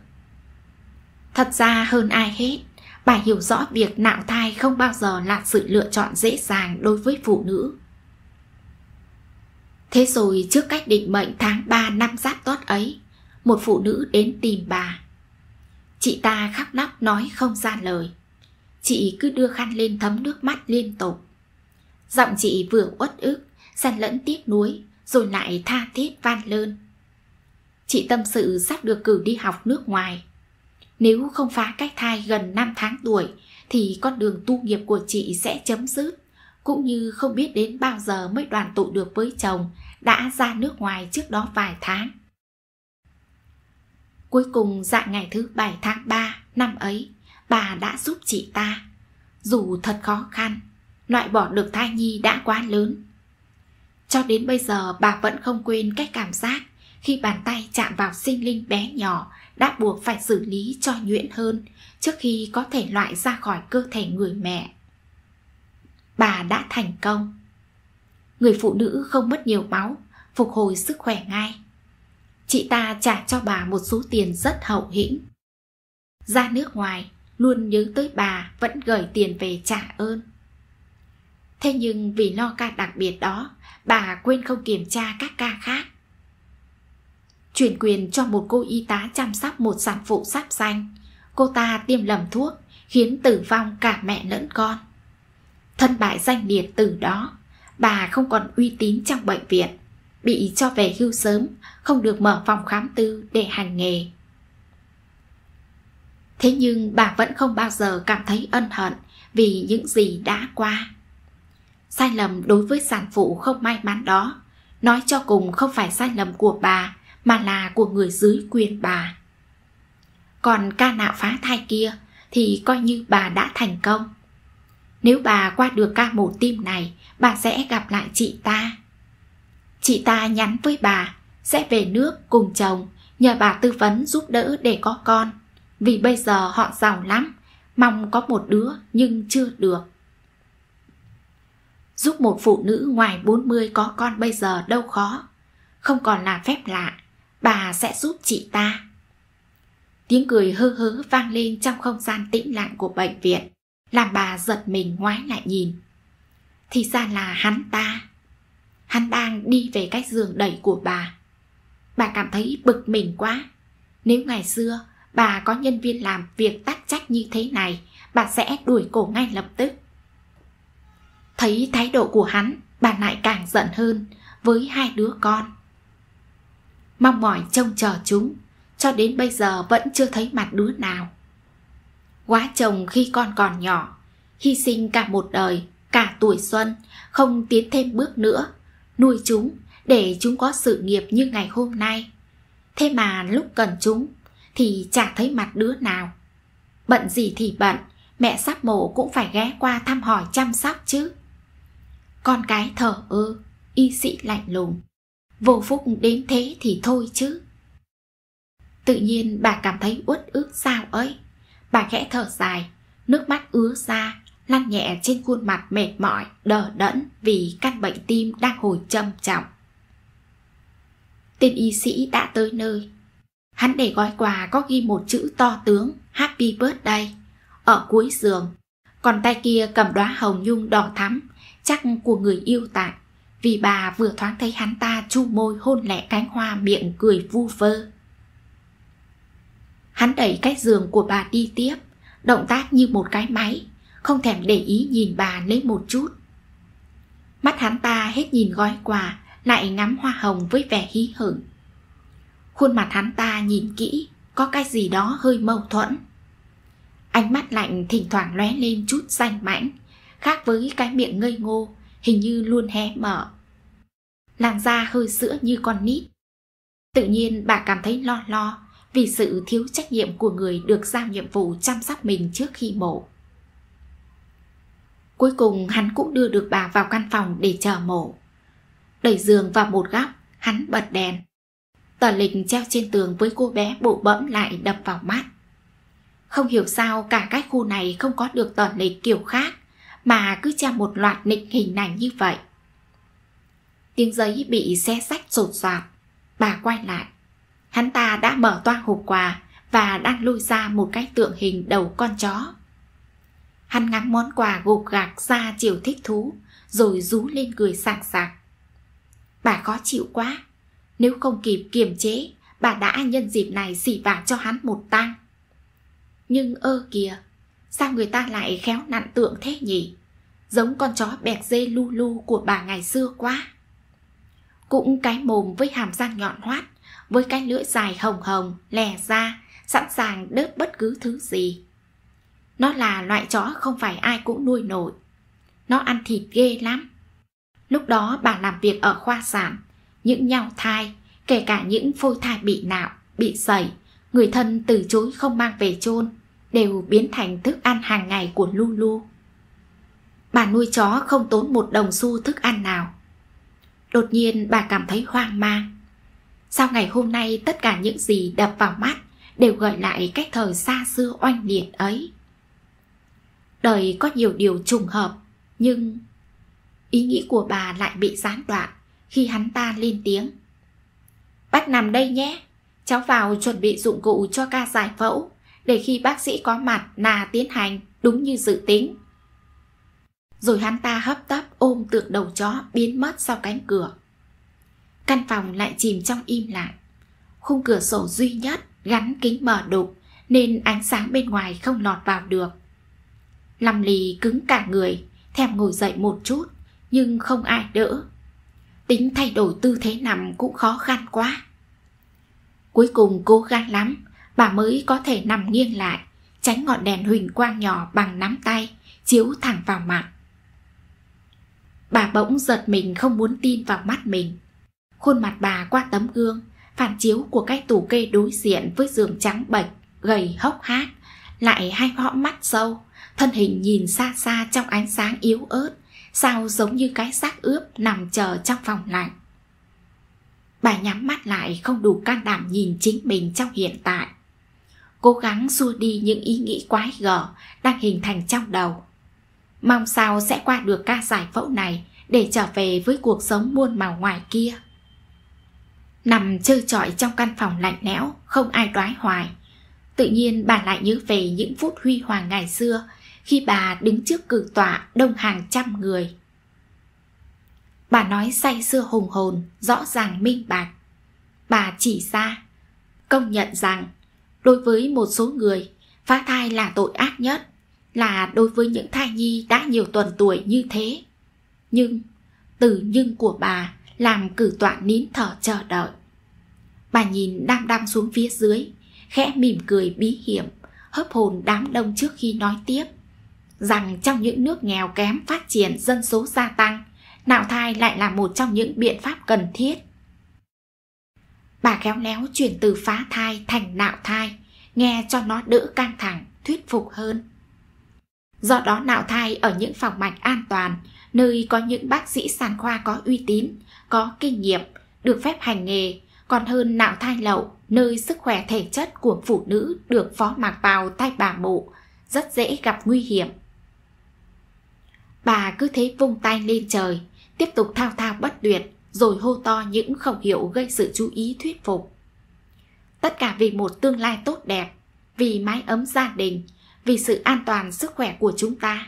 thật ra hơn ai hết bà hiểu rõ việc nạo thai không bao giờ là sự lựa chọn dễ dàng đối với phụ nữ thế rồi trước cách định mệnh tháng 3 năm giáp tốt ấy một phụ nữ đến tìm bà chị ta khóc nắp nói không ra lời chị cứ đưa khăn lên thấm nước mắt liên tục Giọng chị vừa uất ức, xen lẫn tiếc nuối, rồi lại tha thiết van lơn. Chị tâm sự sắp được cử đi học nước ngoài. Nếu không phá cách thai gần 5 tháng tuổi, thì con đường tu nghiệp của chị sẽ chấm dứt, cũng như không biết đến bao giờ mới đoàn tụ được với chồng đã ra nước ngoài trước đó vài tháng. Cuối cùng dạng ngày thứ 7 tháng 3 năm ấy, bà đã giúp chị ta. Dù thật khó khăn, loại bỏ được thai nhi đã quá lớn. Cho đến bây giờ bà vẫn không quên cái cảm giác khi bàn tay chạm vào sinh linh bé nhỏ đã buộc phải xử lý cho nhuyễn hơn trước khi có thể loại ra khỏi cơ thể người mẹ. Bà đã thành công. Người phụ nữ không mất nhiều máu, phục hồi sức khỏe ngay. Chị ta trả cho bà một số tiền rất hậu hĩnh. Ra nước ngoài, luôn nhớ tới bà vẫn gửi tiền về trả ơn. Thế nhưng vì lo ca đặc biệt đó, bà quên không kiểm tra các ca khác. Chuyển quyền cho một cô y tá chăm sóc một sản phụ sắp sanh. Cô ta tiêm lầm thuốc, khiến tử vong cả mẹ lẫn con. Thân bại danh liệt từ đó, bà không còn uy tín trong bệnh viện, bị cho về hưu sớm, không được mở phòng khám tư để hành nghề. Thế nhưng bà vẫn không bao giờ cảm thấy ân hận vì những gì đã qua sai lầm đối với sản phụ không may mắn đó nói cho cùng không phải sai lầm của bà mà là của người dưới quyền bà còn ca nạo phá thai kia thì coi như bà đã thành công nếu bà qua được ca mổ tim này bà sẽ gặp lại chị ta chị ta nhắn với bà sẽ về nước cùng chồng nhờ bà tư vấn giúp đỡ để có con vì bây giờ họ giàu lắm mong có một đứa nhưng chưa được giúp một phụ nữ ngoài 40 có con bây giờ đâu khó. Không còn là phép lạ, bà sẽ giúp chị ta. Tiếng cười hơ hớ vang lên trong không gian tĩnh lặng của bệnh viện, làm bà giật mình ngoái lại nhìn. Thì ra là hắn ta. Hắn đang đi về cách giường đẩy của bà. Bà cảm thấy bực mình quá. Nếu ngày xưa bà có nhân viên làm việc tắc trách như thế này, bà sẽ đuổi cổ ngay lập tức. Thấy thái độ của hắn, bà lại càng giận hơn với hai đứa con. Mong mỏi trông chờ chúng, cho đến bây giờ vẫn chưa thấy mặt đứa nào. Quá chồng khi con còn nhỏ, hy sinh cả một đời, cả tuổi xuân, không tiến thêm bước nữa, nuôi chúng để chúng có sự nghiệp như ngày hôm nay. Thế mà lúc cần chúng thì chả thấy mặt đứa nào. Bận gì thì bận, mẹ sắp mổ cũng phải ghé qua thăm hỏi chăm sóc chứ con cái thở ơ y sĩ lạnh lùng vô phúc đến thế thì thôi chứ tự nhiên bà cảm thấy uất ức sao ấy bà khẽ thở dài nước mắt ứa ra lăn nhẹ trên khuôn mặt mệt mỏi đờ đẫn vì căn bệnh tim đang hồi trầm trọng tên y sĩ đã tới nơi hắn để gói quà có ghi một chữ to tướng happy birthday ở cuối giường còn tay kia cầm đóa hồng nhung đỏ thắm chắc của người yêu tại vì bà vừa thoáng thấy hắn ta chu môi hôn lẹ cánh hoa miệng cười vu vơ. Hắn đẩy cái giường của bà đi tiếp, động tác như một cái máy, không thèm để ý nhìn bà lấy một chút. Mắt hắn ta hết nhìn gói quà, lại ngắm hoa hồng với vẻ hí hửng. Khuôn mặt hắn ta nhìn kỹ, có cái gì đó hơi mâu thuẫn. Ánh mắt lạnh thỉnh thoảng lóe lên chút danh mãnh, khác với cái miệng ngây ngô, hình như luôn hé mở. Làn da hơi sữa như con nít. Tự nhiên bà cảm thấy lo lo vì sự thiếu trách nhiệm của người được giao nhiệm vụ chăm sóc mình trước khi mổ. Cuối cùng hắn cũng đưa được bà vào căn phòng để chờ mổ. Đẩy giường vào một góc, hắn bật đèn. Tờ lịch treo trên tường với cô bé bụ bẫm lại đập vào mắt. Không hiểu sao cả cái khu này không có được tờ lịch kiểu khác mà cứ treo một loạt nịch hình này như vậy. Tiếng giấy bị xé sách rột rạt. Bà quay lại. Hắn ta đã mở toang hộp quà và đang lôi ra một cái tượng hình đầu con chó. Hắn ngắm món quà gục gạc ra chiều thích thú, rồi rú lên cười sảng sảng. Bà khó chịu quá, nếu không kịp kiềm chế, bà đã nhân dịp này xỉ vả cho hắn một tang. Nhưng ơ kìa, sao người ta lại khéo nặn tượng thế nhỉ? giống con chó bẹt dê lu lu của bà ngày xưa quá. Cũng cái mồm với hàm răng nhọn hoắt, với cái lưỡi dài hồng hồng, lè ra, sẵn sàng đớp bất cứ thứ gì. Nó là loại chó không phải ai cũng nuôi nổi. Nó ăn thịt ghê lắm. Lúc đó bà làm việc ở khoa sản, những nhau thai, kể cả những phôi thai bị nạo, bị sẩy, người thân từ chối không mang về chôn đều biến thành thức ăn hàng ngày của Lulu bà nuôi chó không tốn một đồng xu thức ăn nào. Đột nhiên bà cảm thấy hoang mang. Sao ngày hôm nay tất cả những gì đập vào mắt đều gợi lại cách thời xa xưa oanh liệt ấy? Đời có nhiều điều trùng hợp, nhưng ý nghĩ của bà lại bị gián đoạn khi hắn ta lên tiếng. Bác nằm đây nhé, cháu vào chuẩn bị dụng cụ cho ca giải phẫu để khi bác sĩ có mặt là tiến hành đúng như dự tính rồi hắn ta hấp tấp ôm tượng đầu chó biến mất sau cánh cửa. Căn phòng lại chìm trong im lặng. Khung cửa sổ duy nhất gắn kính mở đục nên ánh sáng bên ngoài không lọt vào được. Lâm Lì cứng cả người, thèm ngồi dậy một chút, nhưng không ai đỡ. Tính thay đổi tư thế nằm cũng khó khăn quá. Cuối cùng cố gắng lắm, bà mới có thể nằm nghiêng lại, tránh ngọn đèn huỳnh quang nhỏ bằng nắm tay chiếu thẳng vào mặt. Bà bỗng giật mình không muốn tin vào mắt mình. Khuôn mặt bà qua tấm gương, phản chiếu của cái tủ kê đối diện với giường trắng bệch, gầy hốc hác, lại hai họ mắt sâu, thân hình nhìn xa xa trong ánh sáng yếu ớt, sao giống như cái xác ướp nằm chờ trong phòng lạnh. Bà nhắm mắt lại không đủ can đảm nhìn chính mình trong hiện tại. Cố gắng xua đi những ý nghĩ quái gở đang hình thành trong đầu. Mong sao sẽ qua được ca giải phẫu này để trở về với cuộc sống muôn màu ngoài kia. Nằm trơ trọi trong căn phòng lạnh lẽo, không ai đoái hoài. Tự nhiên bà lại nhớ về những phút huy hoàng ngày xưa khi bà đứng trước cử tọa đông hàng trăm người. Bà nói say xưa hùng hồn, rõ ràng minh bạch. Bà chỉ ra, công nhận rằng đối với một số người, phá thai là tội ác nhất là đối với những thai nhi đã nhiều tuần tuổi như thế. Nhưng từ nhưng của bà làm cử tọa nín thở chờ đợi. Bà nhìn đăm đăm xuống phía dưới, khẽ mỉm cười bí hiểm, hấp hồn đám đông trước khi nói tiếp. Rằng trong những nước nghèo kém phát triển dân số gia tăng, nạo thai lại là một trong những biện pháp cần thiết. Bà khéo léo chuyển từ phá thai thành nạo thai, nghe cho nó đỡ căng thẳng, thuyết phục hơn. Do đó nạo thai ở những phòng mạch an toàn, nơi có những bác sĩ sản khoa có uy tín, có kinh nghiệm, được phép hành nghề, còn hơn nạo thai lậu, nơi sức khỏe thể chất của phụ nữ được phó mặc vào thai bà mụ rất dễ gặp nguy hiểm. Bà cứ thế vung tay lên trời, tiếp tục thao thao bất tuyệt, rồi hô to những khẩu hiệu gây sự chú ý thuyết phục. Tất cả vì một tương lai tốt đẹp, vì mái ấm gia đình, vì sự an toàn sức khỏe của chúng ta.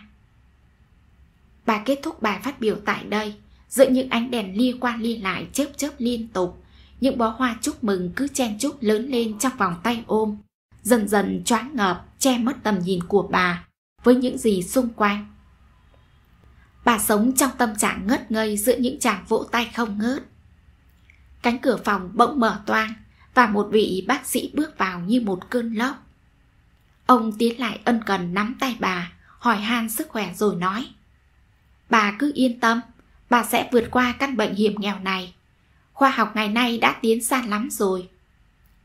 Bà kết thúc bài phát biểu tại đây, giữa những ánh đèn lia qua lia lại chớp chớp liên tục, những bó hoa chúc mừng cứ chen chúc lớn lên trong vòng tay ôm, dần dần choáng ngợp, che mất tầm nhìn của bà với những gì xung quanh. Bà sống trong tâm trạng ngất ngây giữa những chàng vỗ tay không ngớt. Cánh cửa phòng bỗng mở toang và một vị bác sĩ bước vào như một cơn lốc. Ông tiến lại ân cần nắm tay bà, hỏi han sức khỏe rồi nói. Bà cứ yên tâm, bà sẽ vượt qua căn bệnh hiểm nghèo này. Khoa học ngày nay đã tiến xa lắm rồi.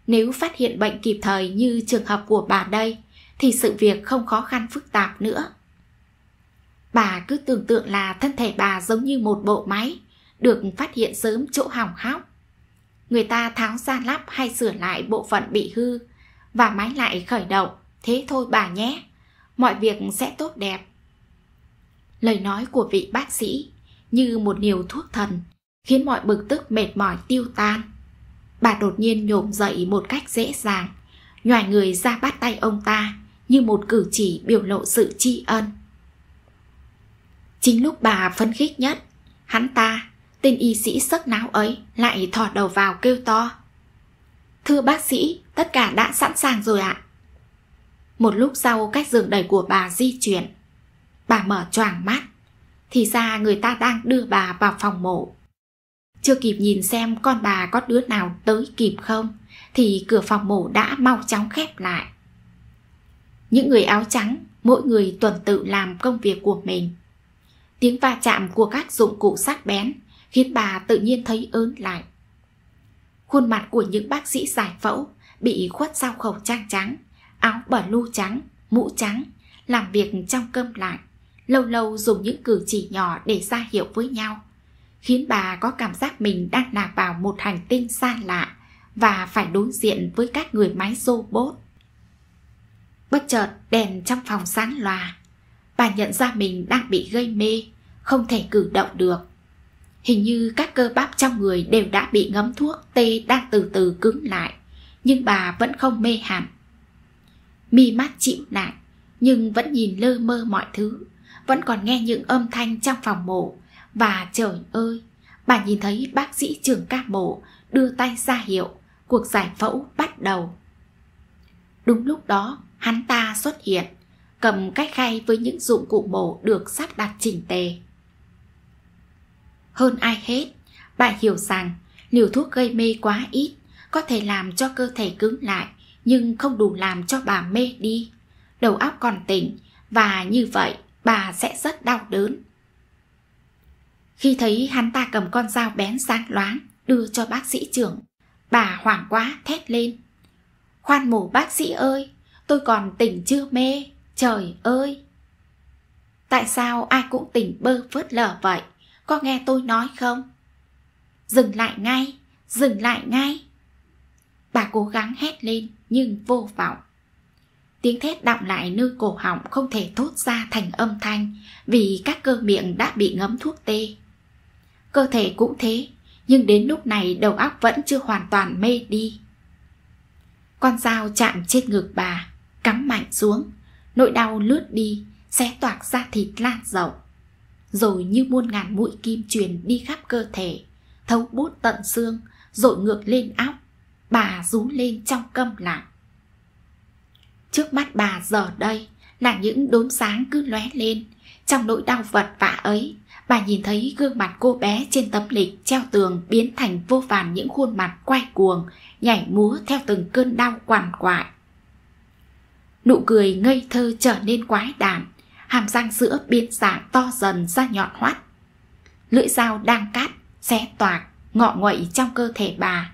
Nếu phát hiện bệnh kịp thời như trường hợp của bà đây, thì sự việc không khó khăn phức tạp nữa. Bà cứ tưởng tượng là thân thể bà giống như một bộ máy, được phát hiện sớm chỗ hỏng hóc. Người ta tháo ra lắp hay sửa lại bộ phận bị hư và máy lại khởi động Thế thôi bà nhé, mọi việc sẽ tốt đẹp. Lời nói của vị bác sĩ như một liều thuốc thần khiến mọi bực tức mệt mỏi tiêu tan. Bà đột nhiên nhổm dậy một cách dễ dàng, nhòi người ra bắt tay ông ta như một cử chỉ biểu lộ sự tri ân. Chính lúc bà phân khích nhất, hắn ta, tên y sĩ sức náo ấy lại thò đầu vào kêu to. Thưa bác sĩ, tất cả đã sẵn sàng rồi ạ. Một lúc sau cách giường đầy của bà di chuyển Bà mở choàng mắt Thì ra người ta đang đưa bà vào phòng mộ. Chưa kịp nhìn xem con bà có đứa nào tới kịp không Thì cửa phòng mộ đã mau chóng khép lại Những người áo trắng Mỗi người tuần tự làm công việc của mình Tiếng va chạm của các dụng cụ sắc bén Khiến bà tự nhiên thấy ớn lại Khuôn mặt của những bác sĩ giải phẫu Bị khuất sau khẩu trang trắng áo bờ lu trắng, mũ trắng, làm việc trong cơm lạnh, lâu lâu dùng những cử chỉ nhỏ để ra hiệu với nhau, khiến bà có cảm giác mình đang lạc vào một hành tinh xa lạ và phải đối diện với các người máy robot. Bất chợt đèn trong phòng sáng loà, bà nhận ra mình đang bị gây mê, không thể cử động được. Hình như các cơ bắp trong người đều đã bị ngấm thuốc tê đang từ từ cứng lại, nhưng bà vẫn không mê hẳn mi mắt chịu lại nhưng vẫn nhìn lơ mơ mọi thứ vẫn còn nghe những âm thanh trong phòng mổ và trời ơi bà nhìn thấy bác sĩ trưởng ca mổ đưa tay ra hiệu cuộc giải phẫu bắt đầu đúng lúc đó hắn ta xuất hiện cầm cái khay với những dụng cụ mổ được sắp đặt chỉnh tề hơn ai hết bà hiểu rằng liều thuốc gây mê quá ít có thể làm cho cơ thể cứng lại nhưng không đủ làm cho bà mê đi. Đầu óc còn tỉnh và như vậy bà sẽ rất đau đớn. Khi thấy hắn ta cầm con dao bén sáng loáng đưa cho bác sĩ trưởng, bà hoảng quá thét lên. Khoan mổ bác sĩ ơi, tôi còn tỉnh chưa mê, trời ơi! Tại sao ai cũng tỉnh bơ phớt lờ vậy? Có nghe tôi nói không? Dừng lại ngay, dừng lại ngay. Bà cố gắng hét lên nhưng vô vọng tiếng thét đọng lại nơi cổ họng không thể thốt ra thành âm thanh vì các cơ miệng đã bị ngấm thuốc tê cơ thể cũng thế nhưng đến lúc này đầu óc vẫn chưa hoàn toàn mê đi con dao chạm trên ngực bà cắm mạnh xuống nỗi đau lướt đi xé toạc ra thịt lan rộng rồi như muôn ngàn mũi kim truyền đi khắp cơ thể thấu bút tận xương rồi ngược lên óc bà rú lên trong câm lặng trước mắt bà giờ đây là những đốm sáng cứ lóe lên trong nỗi đau vật vã ấy bà nhìn thấy gương mặt cô bé trên tấm lịch treo tường biến thành vô vàn những khuôn mặt quay cuồng nhảy múa theo từng cơn đau quằn quại nụ cười ngây thơ trở nên quái đản hàm răng sữa biến dạng to dần ra nhọn hoắt lưỡi dao đang cắt xé toạc ngọ nguậy trong cơ thể bà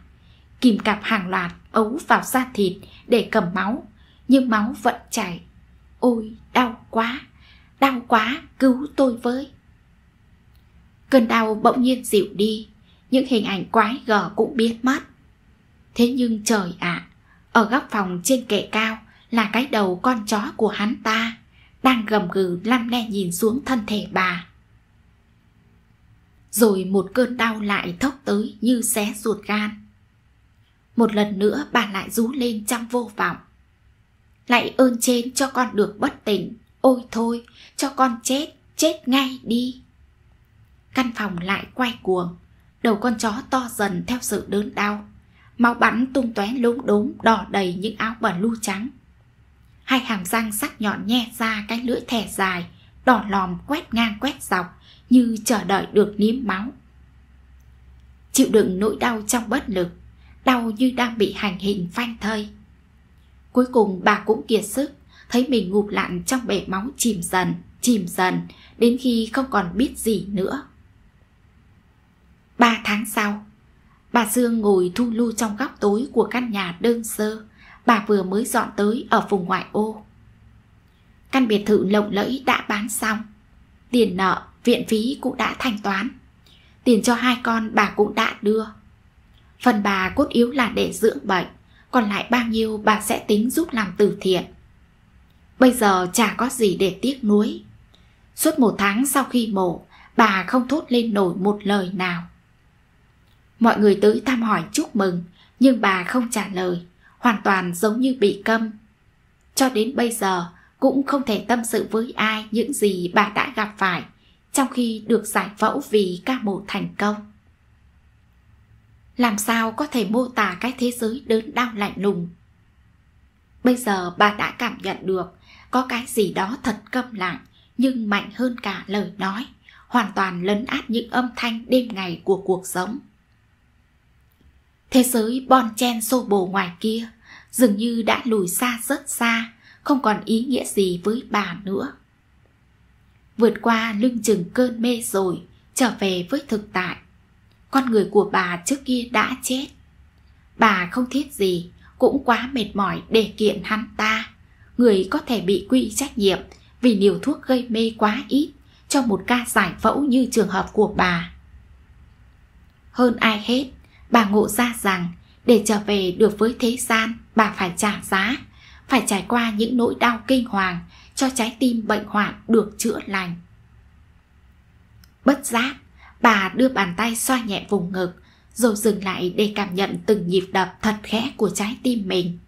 kìm cặp hàng loạt ấu vào da thịt để cầm máu nhưng máu vẫn chảy ôi đau quá đau quá cứu tôi với cơn đau bỗng nhiên dịu đi những hình ảnh quái gở cũng biến mất thế nhưng trời ạ à, ở góc phòng trên kệ cao là cái đầu con chó của hắn ta đang gầm gừ lăm le nhìn xuống thân thể bà rồi một cơn đau lại thốc tới như xé ruột gan một lần nữa bà lại rú lên trong vô vọng. Lại ơn trên cho con được bất tỉnh, ôi thôi, cho con chết, chết ngay đi. Căn phòng lại quay cuồng, đầu con chó to dần theo sự đớn đau. Máu bắn tung tóe lốm đốm đỏ đầy những áo bẩn lu trắng. Hai hàm răng sắc nhọn nhe ra cái lưỡi thẻ dài, đỏ lòm quét ngang quét dọc như chờ đợi được nếm máu. Chịu đựng nỗi đau trong bất lực, đau như đang bị hành hình phanh thây. Cuối cùng bà cũng kiệt sức, thấy mình ngụp lặn trong bể máu chìm dần, chìm dần, đến khi không còn biết gì nữa. Ba tháng sau, bà Dương ngồi thu lưu trong góc tối của căn nhà đơn sơ, bà vừa mới dọn tới ở vùng ngoại ô. Căn biệt thự lộng lẫy đã bán xong, tiền nợ, viện phí cũng đã thanh toán. Tiền cho hai con bà cũng đã đưa, Phần bà cốt yếu là để dưỡng bệnh, còn lại bao nhiêu bà sẽ tính giúp làm từ thiện. Bây giờ chả có gì để tiếc nuối. Suốt một tháng sau khi mổ, bà không thốt lên nổi một lời nào. Mọi người tới thăm hỏi chúc mừng, nhưng bà không trả lời, hoàn toàn giống như bị câm. Cho đến bây giờ, cũng không thể tâm sự với ai những gì bà đã gặp phải, trong khi được giải phẫu vì ca mổ thành công làm sao có thể mô tả cái thế giới đớn đau lạnh lùng. Bây giờ bà đã cảm nhận được có cái gì đó thật câm lặng nhưng mạnh hơn cả lời nói, hoàn toàn lấn át những âm thanh đêm ngày của cuộc sống. Thế giới bon chen xô bồ ngoài kia dường như đã lùi xa rất xa, không còn ý nghĩa gì với bà nữa. Vượt qua lưng chừng cơn mê rồi, trở về với thực tại – con người của bà trước kia đã chết bà không thiết gì cũng quá mệt mỏi để kiện hắn ta người có thể bị quy trách nhiệm vì liều thuốc gây mê quá ít cho một ca giải phẫu như trường hợp của bà hơn ai hết bà ngộ ra rằng để trở về được với thế gian bà phải trả giá phải trải qua những nỗi đau kinh hoàng cho trái tim bệnh hoạn được chữa lành bất giác Bà đưa bàn tay xoa nhẹ vùng ngực, rồi dừng lại để cảm nhận từng nhịp đập thật khẽ của trái tim mình.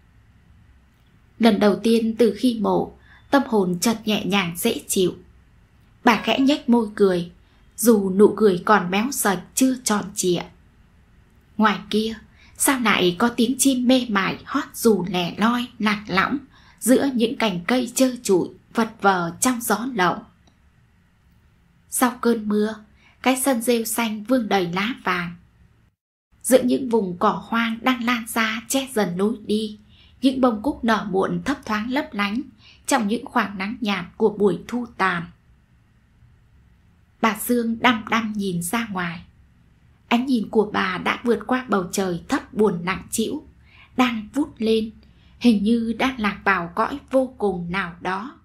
Lần đầu tiên từ khi mổ, tâm hồn chợt nhẹ nhàng dễ chịu. Bà khẽ nhếch môi cười, dù nụ cười còn méo sạch chưa tròn trịa. Ngoài kia, sao lại có tiếng chim mê mải hót dù lẻ loi, lạc lõng giữa những cành cây trơ trụi, vật vờ trong gió lộng. Sau cơn mưa, cái sân rêu xanh vương đầy lá vàng. Giữa những vùng cỏ hoang đang lan ra che dần lối đi, những bông cúc nở muộn thấp thoáng lấp lánh trong những khoảng nắng nhạt của buổi thu tàn. Bà Dương đăm đăm nhìn ra ngoài. Ánh nhìn của bà đã vượt qua bầu trời thấp buồn nặng trĩu, đang vút lên, hình như đang lạc vào cõi vô cùng nào đó.